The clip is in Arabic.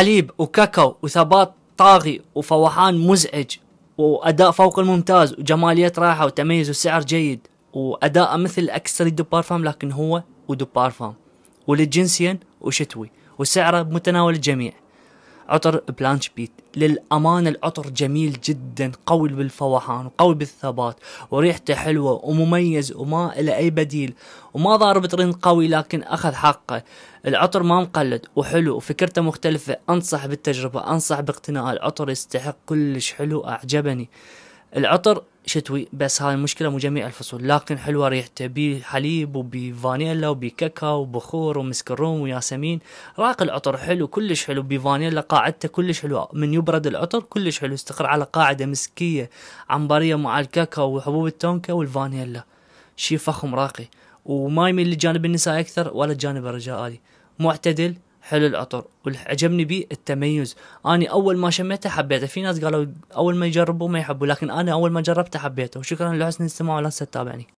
حليب وكاكاو وثبات طاغي وفوحان مزعج وأداء فوق الممتاز وجمالية رائحه وتميز وسعر جيد وأداء مثل أكسري دوبارفام لكن هو ودوبارفام وللجنسين وشتوي وسعره بمتناول الجميع عطر بلانش بيت للأمانة العطر جميل جدا قوي بالفوحان وقوي بالثبات وريحته حلوة ومميز وما إلى أي بديل وما ضارب ترين قوي لكن أخذ حقه العطر ما مقلد وحلو وفكرته مختلفة أنصح بالتجربة أنصح باقتناء العطر يستحق كلش حلو أعجبني العطر شتوي بس هاي المشكلة مو جميع الفصول لكن حلوة ريحته بحليب وبي وبكاكاو وبخور ومسك الروم وياسمين راق العطر حلو كلش حلو بفانيلا قاعدته كلش حلوة من يبرد العطر كلش حلو استقر على قاعدة مسكية عنبرية مع الكاكاو وحبوب التونكا والفانيلا شي فخم راقي وما يميل للجانب النساء أكثر ولا الجانب الرجالي معتدل حلو العطر وعجبني بيه التميز اني اول ما شميته حبيته في ناس قالوا اول ما يجربوا ما يحبوا لكن انا اول ما جربته حبيته وشكرا لحسن الاستماع ولا تتابعني